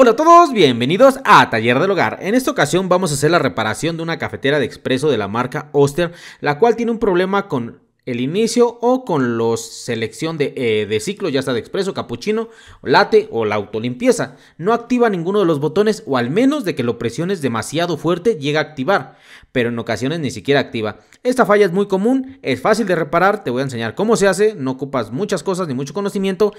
Hola a todos, bienvenidos a Taller del Hogar. En esta ocasión vamos a hacer la reparación de una cafetera de expreso de la marca Oster, la cual tiene un problema con el inicio o con los selección eh, de, ciclo, ya sea de expreso, capuchino, late o la autolimpieza. No activa ninguno de los botones o al menos de que lo presiones demasiado fuerte llega a activar, pero en ocasiones ni siquiera activa. Esta falla es muy común, es fácil de reparar, te voy a enseñar cómo se hace, no ocupas muchas cosas ni mucho conocimiento.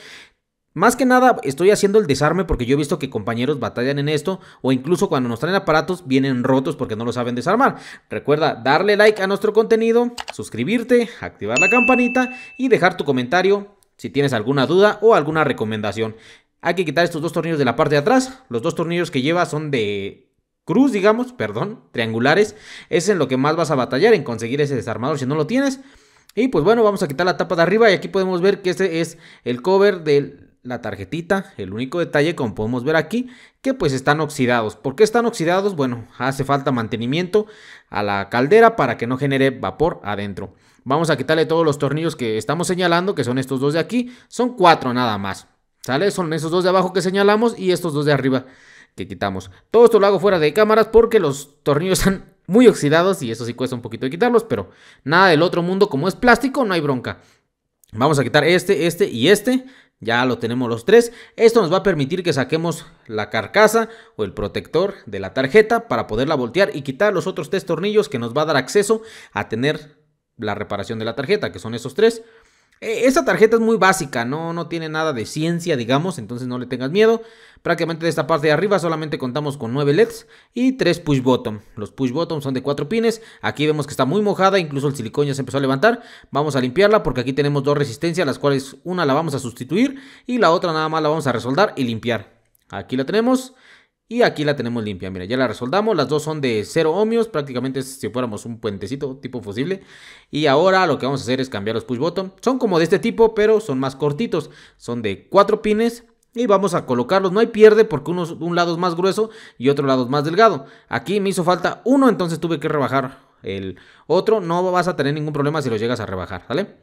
Más que nada estoy haciendo el desarme porque yo he visto que compañeros batallan en esto o incluso cuando nos traen aparatos vienen rotos porque no lo saben desarmar. Recuerda darle like a nuestro contenido, suscribirte, activar la campanita y dejar tu comentario si tienes alguna duda o alguna recomendación. Hay que quitar estos dos tornillos de la parte de atrás. Los dos tornillos que lleva son de cruz, digamos, perdón, triangulares. Es en lo que más vas a batallar, en conseguir ese desarmador si no lo tienes. Y pues bueno, vamos a quitar la tapa de arriba y aquí podemos ver que este es el cover del la tarjetita. El único detalle, como podemos ver aquí, que pues están oxidados. ¿Por qué están oxidados? Bueno, hace falta mantenimiento a la caldera para que no genere vapor adentro. Vamos a quitarle todos los tornillos que estamos señalando, que son estos dos de aquí. Son cuatro nada más. ¿Sale? Son esos dos de abajo que señalamos y estos dos de arriba que quitamos. Todo esto lo hago fuera de cámaras porque los tornillos están muy oxidados y eso sí cuesta un poquito de quitarlos, pero nada del otro mundo, como es plástico, no hay bronca. Vamos a quitar este, este y este. Ya lo tenemos los tres. Esto nos va a permitir que saquemos la carcasa o el protector de la tarjeta para poderla voltear y quitar los otros tres tornillos que nos va a dar acceso a tener la reparación de la tarjeta, que son esos tres. Eh, esta tarjeta es muy básica, ¿no? no tiene nada de ciencia, digamos, entonces no le tengas miedo. Prácticamente de esta parte de arriba solamente contamos con 9 LEDs y 3 push bottom. Los push bottom son de 4 pines. Aquí vemos que está muy mojada, incluso el silicón ya se empezó a levantar. Vamos a limpiarla porque aquí tenemos dos resistencias, las cuales una la vamos a sustituir y la otra nada más la vamos a resoldar y limpiar. Aquí la tenemos. Y aquí la tenemos limpia, mira, ya la resoldamos. Las dos son de 0 ohmios, prácticamente si fuéramos un puentecito tipo fusible. Y ahora lo que vamos a hacer es cambiar los push button. Son como de este tipo, pero son más cortitos. Son de 4 pines y vamos a colocarlos. No hay pierde porque un lado es más grueso y otro lado es más delgado. Aquí me hizo falta uno, entonces tuve que rebajar el otro. No vas a tener ningún problema si lo llegas a rebajar, ¿vale?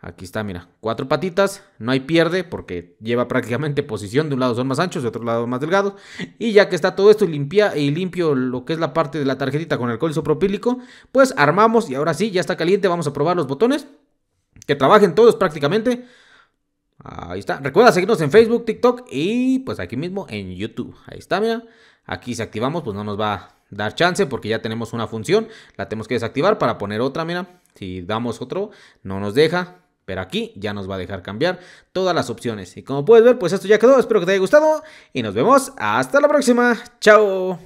Aquí está, mira, cuatro patitas, no hay pierde porque lleva prácticamente posición, de un lado son más anchos, de otro lado más delgados. Y ya que está todo esto limpia y limpio lo que es la parte de la tarjetita con alcohol isopropílico, pues armamos y ahora sí, ya está caliente, vamos a probar los botones. Que trabajen todos prácticamente. Ahí está. Recuerda seguirnos en Facebook, TikTok y pues aquí mismo en YouTube. Ahí está, mira. Aquí si activamos, pues no nos va a dar chance porque ya tenemos una función. La tenemos que desactivar para poner otra, mira. Si damos otro, no nos deja pero aquí ya nos va a dejar cambiar todas las opciones. Y como puedes ver, pues esto ya quedó. Espero que te haya gustado y nos vemos hasta la próxima. Chao.